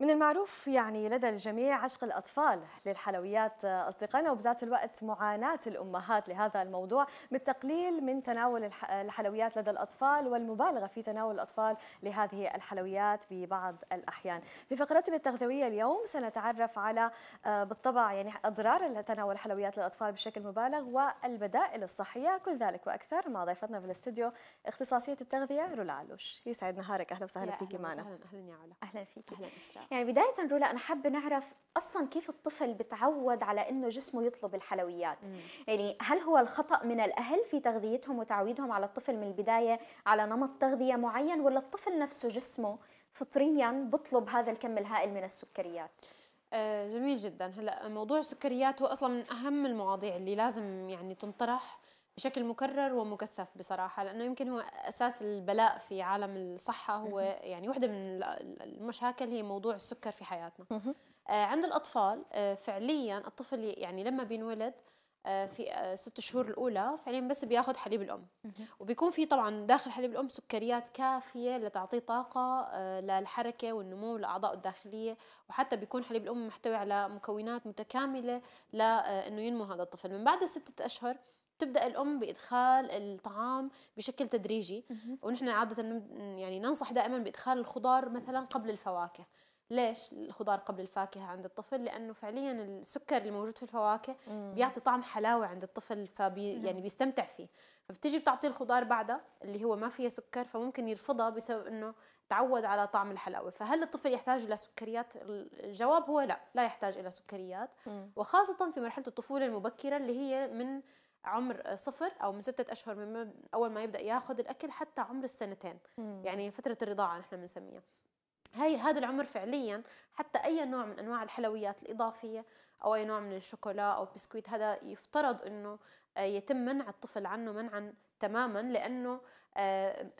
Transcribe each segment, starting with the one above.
من المعروف يعني لدى الجميع عشق الأطفال للحلويات آه، أصدقائنا وبذات الوقت معاناة الأمهات لهذا الموضوع بالتقليل من تناول آه، الحلويات لدى الأطفال والمبالغة في تناول الأطفال لهذه الحلويات ببعض الأحيان في فقرتنا التغذوية اليوم سنتعرف على آه، بالطبع يعني أضرار تناول الحلويات للأطفال بشكل مبالغ والبدائل الصحية كل ذلك وأكثر مع ضيفتنا في الاستديو اختصاصية التغذية رولا علوش يسعد نهارك أهلا وسهلا فيك معنا أهلا أهلا يا علا أهلا فيك أهلا إسراء يعني بداية رولا أنا حابة نعرف أصلا كيف الطفل بتعود على أنه جسمه يطلب الحلويات مم. يعني هل هو الخطأ من الأهل في تغذيتهم وتعويدهم على الطفل من البداية على نمط تغذية معين ولا الطفل نفسه جسمه فطريا بطلب هذا الكم الهائل من السكريات آه، جميل جدا هلا موضوع السكريات هو اصلا من اهم المواضيع اللي لازم يعني تنطرح بشكل مكرر ومكثف بصراحة لأنه يمكن هو أساس البلاء في عالم الصحة هو يعني واحدة من المشاكل هي موضوع السكر في حياتنا آه، عند الأطفال آه، فعليا الطفل يعني لما بينولد آه، في ست شهور الأولى فعليا بس بياخد حليب الأم وبيكون في طبعا داخل حليب الأم سكريات كافية لتعطيه طاقة للحركة والنمو والأعضاء الداخلية وحتى بيكون حليب الأم محتوي على مكونات متكاملة لأنه ينمو هذا الطفل من بعد ستة أشهر تبدا الام بادخال الطعام بشكل تدريجي ونحن عاده يعني ننصح دائما بادخال الخضار مثلا قبل الفواكه ليش الخضار قبل الفاكهه عند الطفل لانه فعليا السكر الموجود في الفواكه بيعطي طعم حلاوه عند الطفل فبي يعني بيستمتع فيه فبتيجي بتعطي الخضار بعدها اللي هو ما فيها سكر فممكن يرفضها بسبب انه تعود على طعم الحلاوه فهل الطفل يحتاج الى سكريات الجواب هو لا لا يحتاج الى سكريات وخاصه في مرحله الطفوله المبكره اللي هي من عمر صفر او من ستة اشهر من اول ما يبدا ياخذ الاكل حتى عمر السنتين مم. يعني فتره الرضاعه نحن بنسميها هاي هذا العمر فعليا حتى اي نوع من انواع الحلويات الاضافيه او اي نوع من الشوكولا او البسكويت هذا يفترض انه آه، يتم منع الطفل عنه منعا تماما لانه آه،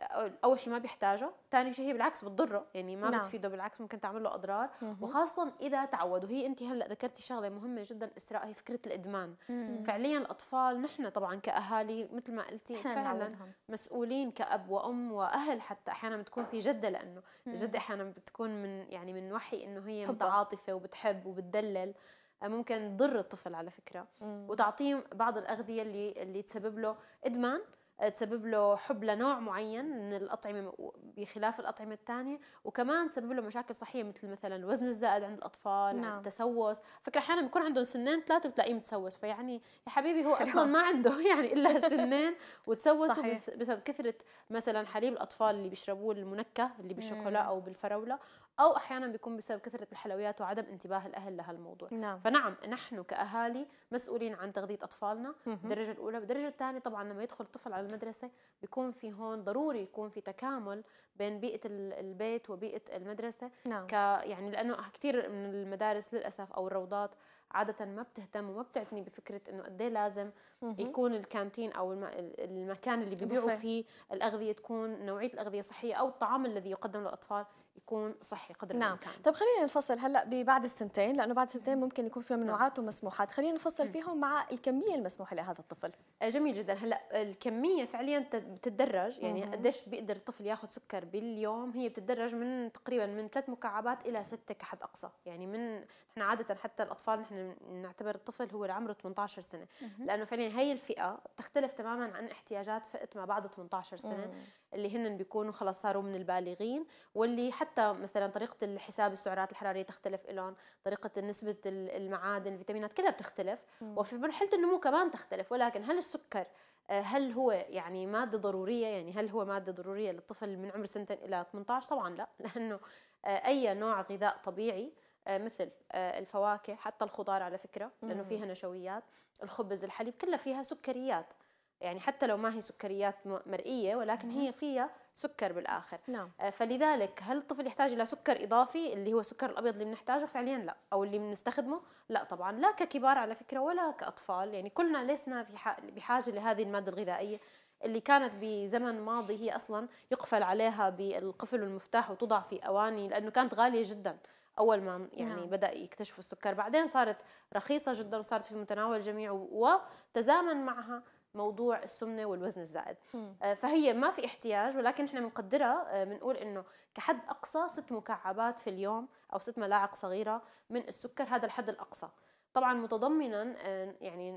اول شيء ما بيحتاجه ثاني شيء هي بالعكس بتضره يعني ما نعم. بتفيده بالعكس ممكن تعمل له اضرار مم. وخاصه اذا تعود وهي انت هلا ذكرتي شغله مهمه جدا اسراء هي فكره الادمان مم. فعليا الاطفال نحن طبعا كاهالي مثل ما قلتي فعلا مسؤولين كاب وام واهل حتى احيانا بتكون في جده لانه الجده احيانا بتكون من يعني من وحي انه هي متعاطفه وبتحب وبتدلل آه، ممكن تضر الطفل على فكره مم. وتعطيه بعض الاغذيه اللي اللي تسبب له ادمان تسبب له حب لنوع معين من الأطعمة بخلاف الأطعمة الثانية وكمان تسبب له مشاكل صحية مثل مثلا الوزن الزائد عند الأطفال نعم. التسوس فكرة أحيانا بيكون عندهم سنين ثلاثة بتلاقيه متسوس فيعني يا حبيبي هو أصلا ما عنده يعني إلا سنين وتسوس بسبب كثرة مثلا حليب الأطفال اللي بيشربوه المنكه اللي بالشوكولا أو بالفراولة او احيانا بيكون بسبب كثره الحلويات وعدم انتباه الاهل لهالموضوع نعم. فنعم نحن كاهالي مسؤولين عن تغذيه اطفالنا بالدرجه الاولى بالدرجه الثانيه طبعا لما يدخل الطفل على المدرسه بيكون في هون ضروري يكون في تكامل بين بيئه البيت وبيئه المدرسه نعم. ك يعني لانه كثير من المدارس للاسف او الروضات عادة ما بتهتم وما بتعتني بفكرة انه قد إيه لازم يكون الكانتين او المكان اللي بيبيعوا فيه الاغذية تكون نوعية الاغذية صحية او الطعام الذي يقدم للاطفال يكون صحي قدر نعم. الامكان طب خلينا نفصل هلا ببعد السنتين لانه بعد سنتين ممكن يكون في ممنوعات نعم. ومسموحات خلينا نفصل فيهم مع الكميه المسموحه لهذا الطفل آه، جميل جدا هلا الكميه فعليا بتتدرج يعني قديش بيقدر الطفل ياخذ سكر باليوم هي بتتدرج من تقريبا من ثلاث مكعبات الى سته كحد اقصى يعني من نحن عاده حتى الاطفال نحن نعتبر الطفل هو عمره 18 سنه لانه فعليا هي الفئه بتختلف تماما عن احتياجات فئه ما بعد 18 سنه اللي هن بيكونوا خلص صاروا من البالغين واللي حتى مثلا طريقه الحساب السعرات الحراريه تختلف لهم طريقه نسبه المعادن الفيتامينات كلها بتختلف وفي مرحله النمو كمان تختلف ولكن هل السكر آه، هل هو يعني ماده ضروريه يعني هل هو ماده ضروريه للطفل من عمر سنتين الى 18 طبعا لا لانه آه، اي نوع غذاء طبيعي آه، مثل الفواكه حتى الخضار على فكره لانه فيها نشويات الخبز الحليب كلها فيها سكريات يعني حتى لو ما هي سكريات مرئيه ولكن هي فيها سكر بالاخر نعم. آه، فلذلك هل الطفل يحتاج الى سكر اضافي اللي هو السكر الابيض اللي بنحتاجه فعليا لا او اللي بنستخدمه لا طبعا لا ككبار على فكره ولا كاطفال يعني كلنا لسنا في بحاجه لهذه الماده الغذائيه اللي كانت بزمن ماضي هي اصلا يقفل عليها بالقفل والمفتاح وتوضع في اواني لانه كانت غاليه جدا اول ما يعني نعم. بدا يكتشفوا السكر بعدين صارت رخيصه جدا وصارت في متناول الجميع وتزامن معها موضوع السمنه والوزن الزائد آه، فهي ما في احتياج ولكن احنا بنقدرها آه، بنقول انه كحد اقصى ست مكعبات في اليوم او ست ملاعق صغيره من السكر هذا الحد الاقصى طبعا متضمنا آه، يعني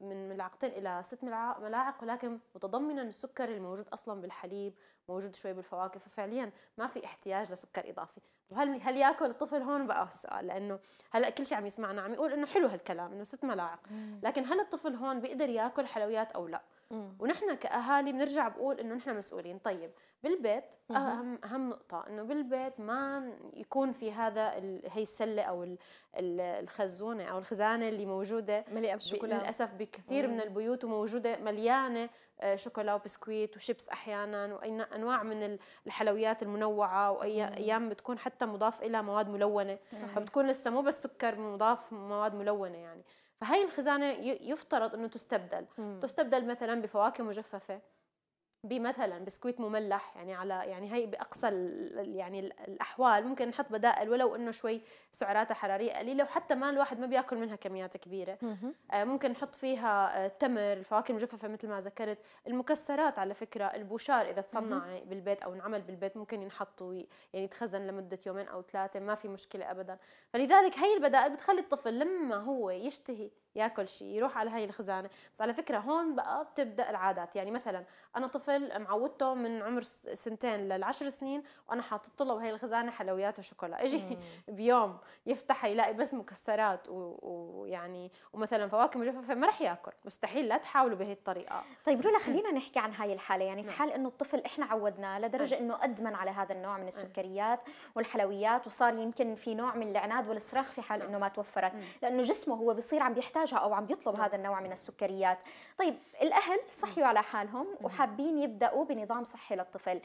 من ملعقتين الى ست ملاعق ولكن متضمنا السكر الموجود اصلا بالحليب موجود شوي بالفواكه ففعليا ما في احتياج لسكر اضافي وهل هل ياكل الطفل هون بقى السؤال لانه هلا كل شيء عم يسمعنا عم يقول انه حلو هالكلام انه ست ملاعق لكن هل الطفل هون بيقدر ياكل حلويات او لا ونحن كاهالي بنرجع بقول انه نحن مسؤولين طيب بالبيت أه، اهم اهم نقطه انه بالبيت ما يكون في هذا هي السله او ال... الخزونه او الخزانه اللي موجوده مليئه بالشوكولا للاسف بكثير مم. من البيوت وموجوده مليانه أه، شوكولا وبسكويت وشيبس احيانا واي انواع من الحلويات المنوعه واي ايام بتكون حتى مضاف الى مواد ملونه صحيح. فبتكون لسه مو بس سكر مضاف مواد ملونه يعني فهي الخزانه يفترض انه تستبدل م. تستبدل مثلا بفواكه مجففه بمثلا بسكويت مملح يعني على يعني هي باقصى يعني الاحوال ممكن نحط بدائل ولو انه شوي سعراتها حراريه قليله وحتى ما الواحد ما بياكل منها كميات كبيره آه، ممكن نحط فيها آه، تمر الفواكه المجففه مثل ما ذكرت المكسرات على فكره البوشار اذا تصنع بالبيت او انعمل بالبيت ممكن ينحط يعني يتخزن لمده يومين او ثلاثه ما في مشكله ابدا فلذلك هي البدائل بتخلي الطفل لما هو يشتهي ياكل شيء يروح على هاي الخزانه بس على فكره هون بقى بتبدا العادات يعني مثلا انا طفل معودته من عمر سنتين للعشر سنين وانا حاطط له بهي الخزانه حلويات وشوكولا اجي مم. بيوم يفتح يلاقي بس مكسرات ويعني ومثلا فواكه مجففه ما رح ياكل مستحيل لا تحاولوا بهي الطريقه طيب رولا خلينا نحكي عن هاي الحاله يعني في نعم. حال انه الطفل احنا عودناه لدرجه نعم. انه ادمن على هذا النوع من نعم. السكريات والحلويات وصار يمكن في نوع من العناد والصراخ في حال انه ما توفرت لانه جسمه هو بصير عم بيحتاج بحاجه او عم بيطلب هذا النوع من السكريات طيب الاهل صحيوا على حالهم وحابين يبداوا بنظام صحي للطفل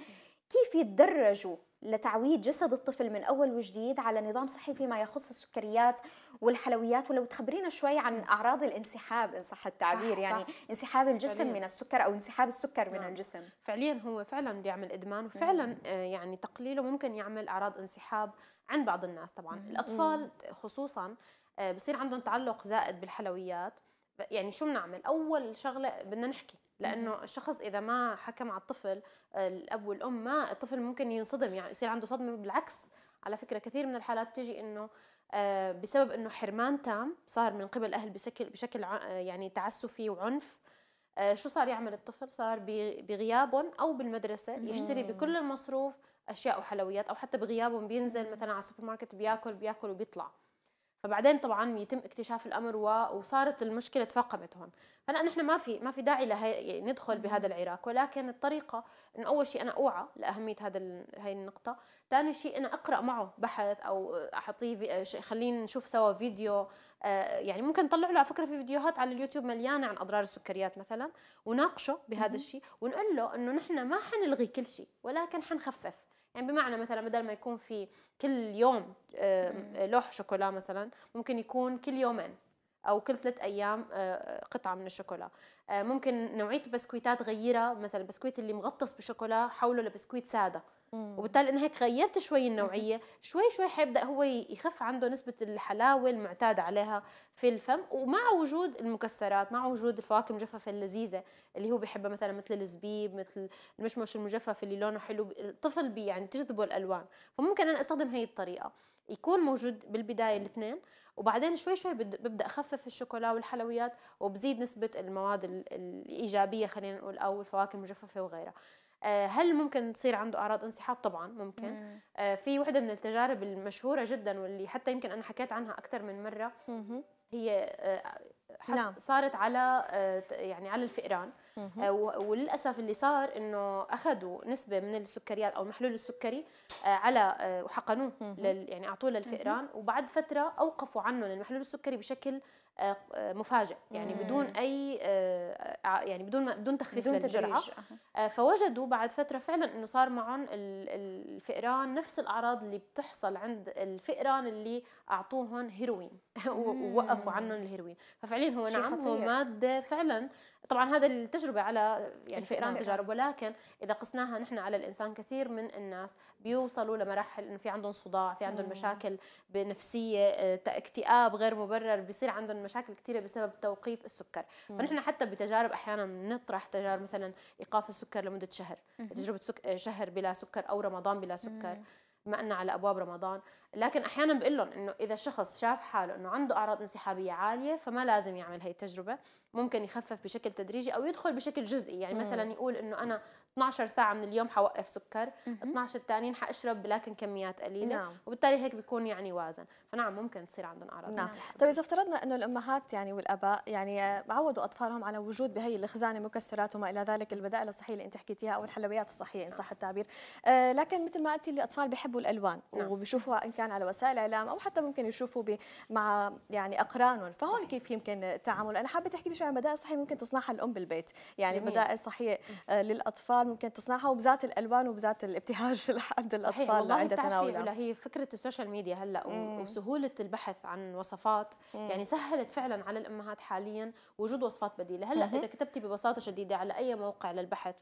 كيف يتدرجوا لتعويد جسد الطفل من اول وجديد على نظام صحي فيما يخص السكريات والحلويات ولو تخبرينا شوي عن اعراض الانسحاب ان صح التعبير صح يعني صح. انسحاب الجسم فعلياً. من السكر او انسحاب السكر من نعم. الجسم فعليا هو فعلا بيعمل ادمان وفعلا آه، يعني تقليله ممكن يعمل اعراض انسحاب عند بعض الناس طبعا الاطفال خصوصا آه، بصير عندهم تعلق زائد بالحلويات يعني شو بنعمل اول شغله بدنا نحكي لانه الشخص اذا ما حكى مع الطفل الاب والام ما الطفل ممكن ينصدم يعني يصير عنده صدمه بالعكس على فكره كثير من الحالات بتيجي انه آه، بسبب انه حرمان تام صار من قبل الاهل بشكل بشكل يعني تعسفي وعنف آه، شو صار يعمل الطفل صار بغيابهم او بالمدرسه يشتري بكل المصروف اشياء وحلويات او حتى بغيابهم بينزل مثلا على السوبر ماركت بياكل بياكل وبيطلع فبعدين طبعا يتم اكتشاف الامر وصارت المشكله تفاقمت هون فانا نحن ما في ما في داعي لهي يعني ندخل بهذا العراق ولكن الطريقه ان اول شيء انا اوعى لاهميه هذا هاي النقطه ثاني شيء انا اقرا معه بحث او اعطيه خلينا نشوف سوا فيديو آه، يعني ممكن نطلع له على فكره في فيديوهات على اليوتيوب مليانه عن اضرار السكريات مثلا وناقشه بهذا الشيء ونقول له انه نحن ما حنلغي كل شيء ولكن حنخفف يعني بمعنى مثلا بدل ما يكون في كل يوم لوح شوكولا مثلا ممكن يكون كل يومين او كل ثلاث ايام آه، قطعه من الشوكولا آه، ممكن نوعيه البسكويتات غيرها مثلا البسكويت اللي مغطس بشوكولا حوله لبسكويت ساده وبالتالي انا هيك غيرت شوي النوعيه شوي شوي حيبدا هو يخف عنده نسبه الحلاوه المعتاد عليها في الفم ومع وجود المكسرات مع وجود الفواكه المجففه اللذيذه اللي هو بيحبها مثلا مثل الزبيب مثل المشمش المجفف اللي لونه حلو الطفل بي يعني تجذبه الالوان فممكن انا استخدم هي الطريقه يكون موجود بالبدايه الاثنين وبعدين شوي شوي ببدا اخفف الشوكولا والحلويات وبزيد نسبه المواد الايجابيه خلينا نقول او الفواكه المجففه وغيرها آه، هل ممكن تصير عنده اعراض انسحاب طبعا ممكن مم. آه، في وحده من التجارب المشهوره جدا واللي حتى يمكن انا حكيت عنها اكثر من مره هي آه، نعم. صارت على يعني على الفئران وللاسف اللي صار انه اخذوا نسبه من السكريات او محلول السكري على وحقنوه لل يعني اعطوه للفئران وبعد فتره اوقفوا عنه المحلول السكري بشكل آه، آه، مفاجئ يعني بدون اي آه، يعني بدون بدون تخفيف بدون للجرعه فوجدوا بعد فتره فعلا انه صار معهم الفئران نفس الاعراض اللي بتحصل عند الفئران اللي اعطوهم هيروين ووقفوا عنهم الهيروين ففعليا هو نعم خطير. هو ماده فعلا طبعا هذا التجربه على يعني فئران تجارب ولكن اذا قسناها نحن على الانسان كثير من الناس بيوصلوا لمراحل انه في عندهم صداع في عندهم مشاكل بنفسيه آه، اكتئاب غير مبرر بيصير عندهم مشاكل كثيره بسبب توقيف السكر فنحن حتى بتجارب احيانا بنطرح تجارب مثلا ايقاف السكر لمده شهر تجربه آه، شهر بلا سكر او رمضان بلا سكر بما انه على ابواب رمضان لكن احيانا بقول لهم انه اذا شخص شاف حاله انه عنده اعراض انسحابيه عاليه فما لازم يعمل هي التجربه ممكن يخفف بشكل تدريجي او يدخل بشكل جزئي يعني مثلا يقول انه انا 12 ساعه من اليوم حوقف سكر 12 الثانيين حاشرب لكن كميات قليله نعم. وبالتالي هيك بيكون يعني وازن فنعم ممكن تصير عندهم اعراض نعم, نعم. طيب اذا افترضنا انه الامهات يعني والاباء يعني آه، عودوا اطفالهم على وجود بهي الخزانه مكسرات وما الى ذلك البدائل الصحيه اللي انت حكيتيها او الحلويات الصحيه ان نعم. صح التعبير آه لكن مثل ما قلتي الاطفال بيحبوا الالوان نعم. وبيشوفوها ان كان على وسائل اعلام او حتى ممكن يشوفوا مع يعني اقرانهم فهون كيف يمكن التعامل انا حابه تحكي لي شوي عن بدائل صحيه ممكن تصنعها الام بالبيت يعني جميل. بدائل صحيه آه للاطفال الاطفال ممكن تصنعها وبذات الالوان وبذات الابتهاج عند الاطفال عند تناولها هي فكره السوشيال ميديا هلا وسهوله البحث عن وصفات مم. يعني سهلت فعلا على الامهات حاليا وجود وصفات بديله هلا مم. اذا كتبتي ببساطه شديده على اي موقع للبحث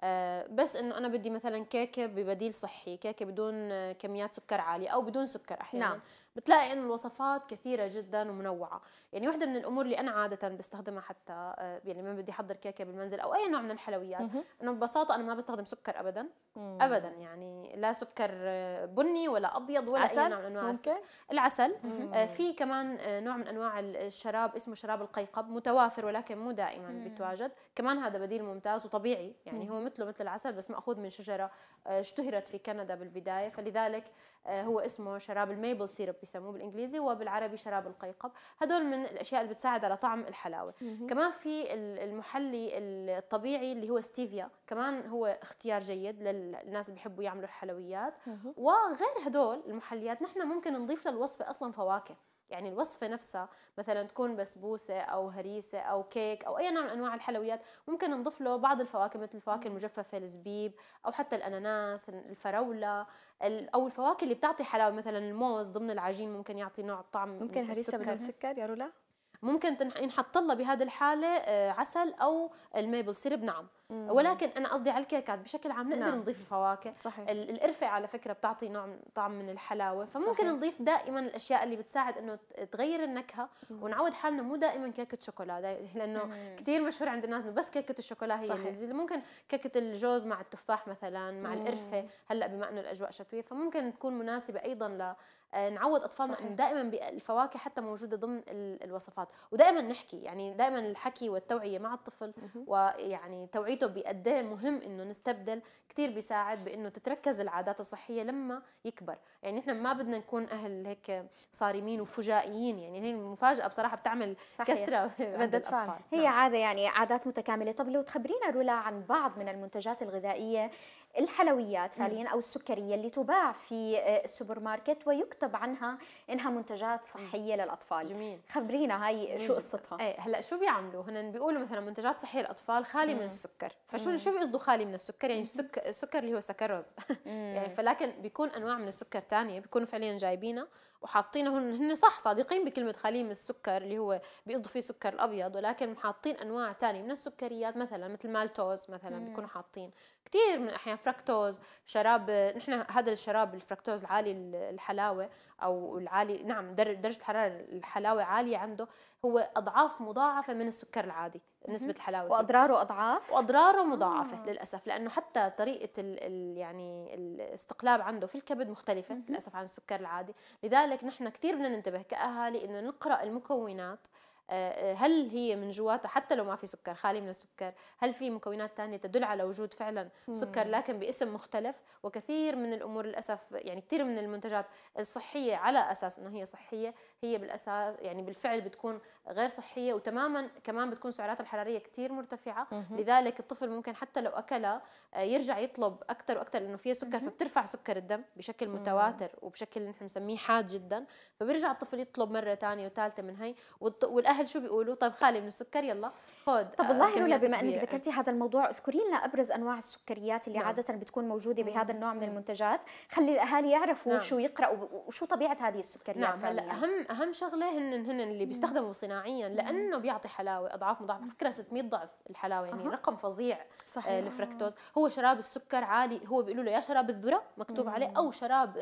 آه بس انه انا بدي مثلا كيكه ببديل صحي كيكه بدون كميات سكر عاليه او بدون سكر احيانا نعم. بتلاقي انه الوصفات كثيره جدا ومنوعه يعني وحده من الامور اللي انا عاده بستخدمها حتى آه، يعني لما بدي احضر كيكه بالمنزل او اي نوع من الحلويات انه ببساطه انا ما بستخدم سكر ابدا ابدا يعني لا سكر آه، بني ولا ابيض ولا عسل؟ اي نوع من انواع ممكن؟ العسل آه، مم. في كمان نوع من انواع الشراب اسمه شراب القيقب متوافر ولكن مو دائما بيتواجد كمان هذا بديل ممتاز وطبيعي يعني هو مثله مثل العسل بس ماخوذ من شجره اشتهرت في كندا بالبدايه فلذلك هو اسمه شراب الميبل سيرب بيسموه بالانجليزي وبالعربي شراب القيقب هدول من الاشياء اللي بتساعد على طعم الحلاوه كمان في المحلي الطبيعي اللي هو ستيفيا كمان هو اختيار جيد للناس اللي بيحبوا يعملوا الحلويات وغير هدول المحليات نحن ممكن نضيف للوصفه اصلا فواكه يعني الوصفة نفسها مثلا تكون بسبوسة أو هريسة أو كيك أو أي نوع من أنواع الحلويات ممكن نضيف له بعض الفواكه مثل الفواكه المجففة الزبيب أو حتى الأناناس الفراولة أو الفواكه اللي بتعطي حلاوة مثلا الموز ضمن العجين ممكن يعطي نوع طعم ممكن هريسة بدون سكر يا رولا؟ ممكن ينحط لها بهذه الحاله آه، عسل او الميبل سيرب نعم مم. ولكن انا قصدي على الكيكات بشكل عام نقدر نعم. نضيف الفواكه صحيح. القرفه على فكره بتعطي نوع طعم من الحلاوه فممكن صحيح. نضيف دائما الاشياء اللي بتساعد انه تغير النكهه مم. ونعود حالنا مو دائما كيكه شوكولا لانه كثير مشهور عند الناس انه بس كيكه الشوكولا هي صحيح. اللي ممكن كيكه الجوز مع التفاح مثلا مع مم. القرفه هلا بما انه الاجواء شتويه فممكن تكون مناسبه ايضا ل آه، نعود اطفالنا صحيح. دائما الفواكه حتى موجوده ضمن الوصفات ودائما نحكي يعني دائما الحكي والتوعيه مع الطفل ويعني توعيته بقد إيه مهم انه نستبدل كثير بيساعد بانه تتركز العادات الصحيه لما يكبر يعني احنا ما بدنا نكون اهل هيك صارمين وفجائيين يعني هي المفاجاه بصراحه بتعمل صحيح. كسره ردة فعل هي نعم. عاده يعني عادات متكامله طب لو تخبرينا رولا عن بعض من المنتجات الغذائيه الحلويات فعليا او السكريه اللي تباع في آه، السوبر ماركت ويكتب عنها انها منتجات صحيه للاطفال جميل خبرينا هاي جميل. شو قصتها ايه هلا شو بيعملوا هن بيقولوا مثلا منتجات صحيه للاطفال خالي مم. من السكر فشو شو بيقصدوا خالي من السكر يعني السكر السكر اللي هو سكروز يعني فلكن بيكون انواع من السكر تانية بيكونوا فعليا جايبينها وحاطينهن هن صح صادقين بكلمة خليم السكر اللي هو بيقصدوا فيه السكر الأبيض ولكن حاطين أنواع تانية من السكريات مثلا مثل مالتوز مثلا بيكونوا حاطين كتير من الأحيان فركتوز شراب نحن هذا الشراب الفركتوز العالي الحلاوة أو العالي نعم درجة الحرارة الحلاوة عالية عنده هو أضعاف مضاعفة من السكر العادي نسبه الحلاوه واضراره اضعاف واضراره مضاعفه آه. للاسف لانه حتى طريقه الـ الـ يعني الاستقلاب عنده في الكبد مختلفه للاسف عن السكر العادي لذلك نحن كثير بدنا ننتبه كاهالي انه نقرا المكونات آه، آه، هل هي من جواتها حتى لو ما في سكر خالي من السكر هل في مكونات ثانيه تدل على وجود فعلا سكر لكن باسم مختلف وكثير من الامور للاسف يعني كثير من المنتجات الصحيه على اساس انه هي صحيه هي بالاساس يعني بالفعل بتكون غير صحيه وتماما كمان بتكون سعراتها الحراريه كثير مرتفعه لذلك الطفل ممكن حتى لو اكلها آه، يرجع يطلب اكثر واكثر لانه فيها سكر فبترفع سكر الدم بشكل متواتر وبشكل نحن بنسميه حاد جدا فبيرجع الطفل يطلب مره ثانيه وثالثه من هي والاهل الاهل شو بيقولوا طيب خالي من السكر يلا خد طب آه، ظاهر بما انك ذكرتي هذا الموضوع اذكري لنا ابرز انواع السكريات اللي نعم. عاده بتكون موجوده نعم. بهذا النوع من نعم. المنتجات خلي الاهالي يعرفوا نعم. شو يقراوا وشو طبيعه هذه السكريات نعم هلا اهم اهم شغله هن هن اللي بيستخدموا صناعيا لانه بيعطي حلاوه اضعاف مضاعفه على فكره 600 ضعف الحلاوه يعني أه. رقم فظيع آه، صحيح. آه الفركتوز هو شراب السكر عالي هو بيقولوا له يا شراب الذره مكتوب مم. عليه او شراب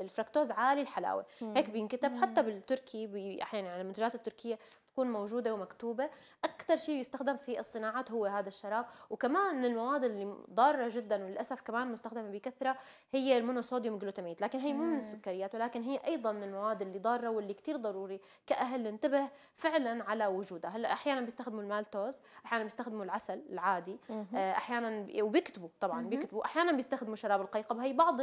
الفركتوز عالي الحلاوه مم. هيك بينكتب حتى بالتركي احيانا يعني على المنتجات التركيه تكون موجودة ومكتوبة أكثر شيء يستخدم في الصناعات هو هذا الشراب وكمان من المواد اللي ضارة جدا وللأسف كمان مستخدمة بكثرة هي المونوصوديوم جلوتاميت لكن هي مو من السكريات ولكن هي أيضا من المواد اللي ضارة واللي كثير ضروري كأهل ننتبه فعلا على وجودها هلا أحيانا بيستخدموا المالتوز أحيانا بيستخدموا العسل العادي آه، أحيانا وبيكتبوا طبعا بيكتبوا أحيانا بيستخدموا شراب القيقب هي بعض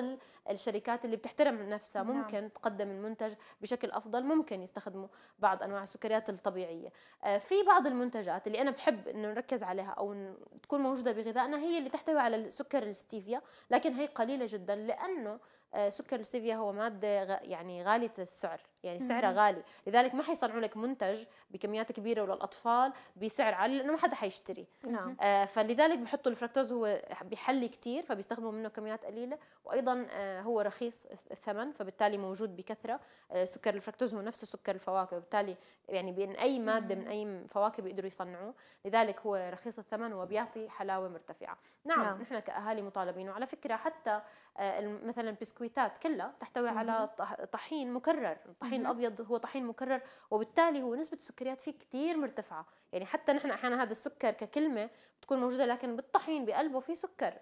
الشركات اللي بتحترم نفسها نعم. ممكن تقدم المنتج بشكل أفضل ممكن يستخدموا بعض أنواع السكريات الطبيعية طبيعيه آه، في بعض المنتجات اللي انا بحب انه نركز عليها او تكون موجوده بغذائنا هي اللي تحتوي على سكر الستيفيا لكن هي قليله جدا لانه آه، سكر الستيفيا هو ماده يعني غاليه السعر يعني سعره غالي لذلك ما حيصنعوا لك منتج بكميات كبيره وللاطفال بسعر عالي لانه ما حدا حيشتري نعم آه فلذلك بحطوا الفركتوز هو بيحلي كثير فبيستخدموا منه كميات قليله وايضا آه هو رخيص الثمن فبالتالي موجود بكثره آه سكر الفركتوز هو نفسه سكر الفواكه وبالتالي يعني بين اي ماده من اي فواكه بيقدروا يصنعوه لذلك هو رخيص الثمن وبيعطي حلاوه مرتفعه نعم, نعم. نحن كاهالي مطالبين وعلى فكره حتى آه، مثلا البسكويتات كلها تحتوي على طحين مكرر طحين الطحين الابيض هو طحين مكرر وبالتالي هو نسبه السكريات فيه كثير مرتفعه يعني حتى نحن احيانا هذا السكر ككلمه بتكون موجوده لكن بالطحين بقلبه في سكر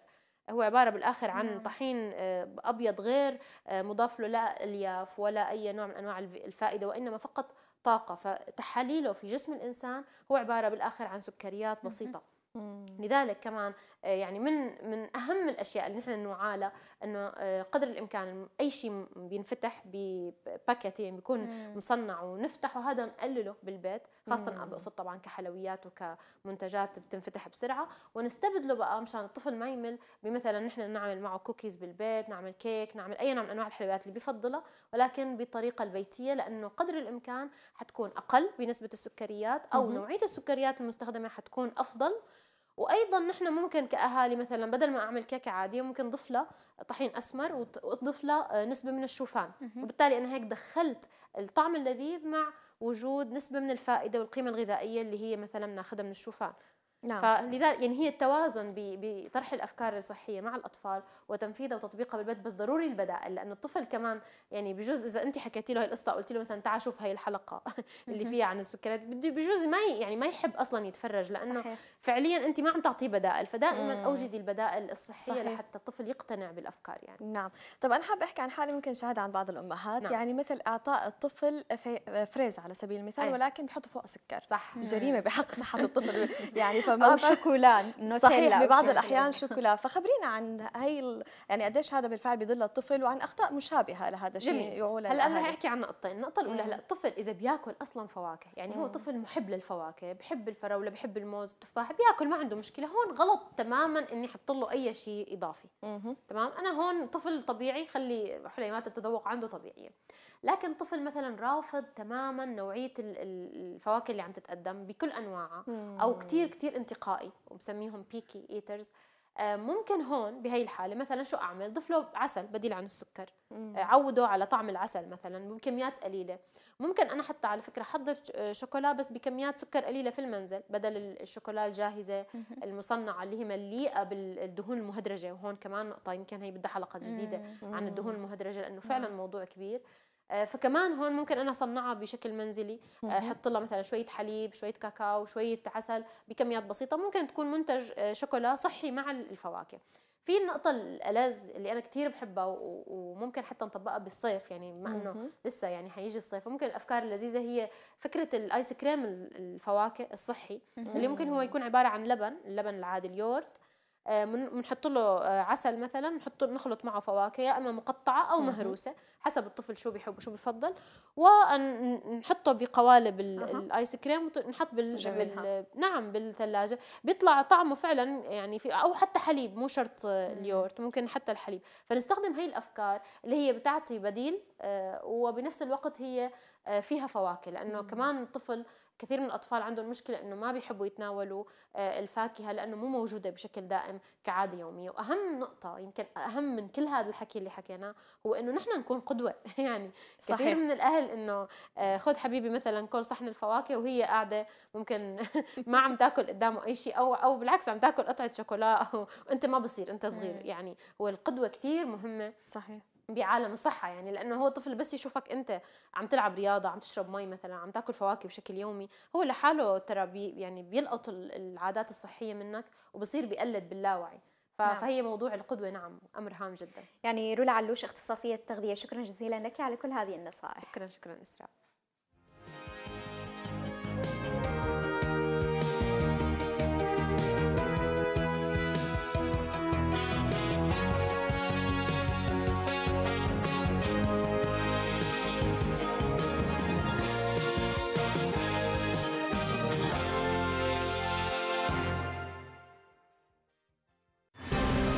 هو عبارة بالآخر عن نعم. طحين آه، أبيض غير آه، مضاف له لا ألياف ولا أي نوع من أنواع الفائدة وإنما فقط طاقة فتحاليله في جسم الإنسان هو عبارة بالآخر عن سكريات بسيطة لذلك كمان آه، يعني من من اهم الاشياء اللي نحن نوعالها انه آه، قدر الامكان اي شيء بينفتح بباكيت يعني بيكون مم. مصنع ونفتحه هذا نقلله بالبيت خاصه انا بقصد طبعا كحلويات وكمنتجات بتنفتح بسرعه ونستبدله بقى مشان الطفل ما يمل بمثلا نحن نعمل معه كوكيز بالبيت نعمل كيك نعمل اي نوع من انواع الحلويات اللي بفضلها ولكن بالطريقه البيتيه لانه قدر الامكان حتكون اقل بنسبه السكريات او مم. نوعيه السكريات المستخدمه حتكون افضل وايضا نحن ممكن كاهالي مثلا بدل ما اعمل كيكه عاديه ممكن ضف لها طحين اسمر واضيف لها آه، نسبه من الشوفان وبالتالي انا هيك دخلت الطعم اللذيذ مع وجود نسبه من الفائده والقيمه الغذائيه اللي هي مثلا بناخذها من الشوفان نعم. فلذلك يعني هي التوازن بطرح الافكار الصحيه مع الاطفال وتنفيذها وتطبيقها بالبيت بس ضروري البدائل لانه الطفل كمان يعني بجوز اذا انت حكيتي له هي القصه قلت له مثلا تعال شوف هاي الحلقه اللي فيها عن السكريات بجوز ما يعني ما يحب اصلا يتفرج لانه صحيح. فعليا انت ما عم تعطيه بدائل فدائما اوجدي البدائل الصحيه صحيح. لحتى الطفل يقتنع بالافكار يعني نعم طب انا حابه احكي عن حاله ممكن شاهد عن بعض الامهات نعم. يعني مثل اعطاء الطفل فريز على سبيل المثال أيه. ولكن بحطوا فوق سكر صح جريمه بحق صحه الطفل يعني او شوكولا نوتيلا صحيح ببعض الاحيان شوكولا فخبرينا عن هي يعني قديش هذا بالفعل بيضل الطفل وعن اخطاء مشابهه لهذا الشيء يعول هلا انا رح احكي عن نقطتين النقطه الاولى هلا الطفل اذا بياكل اصلا فواكه يعني هو طفل محب للفواكه بحب الفراوله بحب الموز التفاح بياكل ما عنده مشكله هون غلط تماما اني احط له اي شيء اضافي تمام انا هون طفل طبيعي خلي حليمات التذوق عنده طبيعيه لكن طفل مثلا رافض تماما نوعيه الفواكه اللي عم تتقدم بكل انواعها او كثير كثير انتقائي وبسميهم بيكي ايترز ممكن هون بهي الحالة مثلا شو أعمل؟ ضيف له عسل بديل عن السكر مم. آه، عوده على طعم العسل مثلا بكميات قليلة ممكن أنا حتى على فكرة حضر آه، شوكولا بس بكميات سكر قليلة في المنزل بدل الشوكولا الجاهزة المصنعة اللي هي مليئة بالدهون المهدرجة وهون كمان نقطة يمكن هي بدها حلقة جديدة مم. عن الدهون المهدرجة لأنه فعلا موضوع كبير آه، فكمان هون ممكن انا اصنعها بشكل منزلي آه، احط لها مثلا شويه حليب شويه كاكاو شويه عسل بكميات بسيطه ممكن تكون منتج آه، شوكولا صحي مع الفواكه في النقطة الألذ اللي أنا كثير بحبها وممكن حتى نطبقها بالصيف يعني بما إنه لسه يعني حيجي الصيف وممكن الأفكار اللذيذة هي فكرة الآيس كريم الفواكه الصحي اللي ممكن هو يكون عبارة عن لبن اللبن العادي اليورت بنحط آه، له آه، عسل مثلا نحط نخلط معه فواكه يا اما مقطعه او مهروسه حسب الطفل شو بيحب وشو بفضل ونحطه بقوالب الايس كريم ونحط بال... نعم بالثلاجه بيطلع طعمه فعلا يعني في او حتى حليب مو شرط آه، اليورت ممكن حتى الحليب فنستخدم هي الافكار اللي هي بتعطي بديل وبنفس الوقت هي فيها فواكه لانه كمان الطفل كثير من الأطفال عندهم مشكلة أنه ما بيحبوا يتناولوا آه، الفاكهة لأنه مو موجودة بشكل دائم كعادة يومية وأهم نقطة يمكن أهم من كل هذا الحكي اللي حكيناه هو أنه نحن نكون قدوة يعني صحيح. كثير من الأهل أنه آه، خذ حبيبي مثلا كل صحن الفواكه وهي قاعدة ممكن ما عم تاكل قدامه أي شيء أو أو بالعكس عم تاكل قطعة شوكولا وأنت ما بصير أنت صغير يعني والقدوة كثير مهمة صحيح بعالم الصحة يعني لأنه هو طفل بس يشوفك أنت عم تلعب رياضة عم تشرب مي مثلا عم تاكل فواكه بشكل يومي هو لحاله ترى بي يعني بيلقط العادات الصحية منك وبصير بيقلد باللاوعي نعم. فهي موضوع القدوة نعم أمر هام جدا يعني رولا علوش اختصاصية التغذية شكرا جزيلا لك على كل هذه النصائح شكرا شكرا إسراء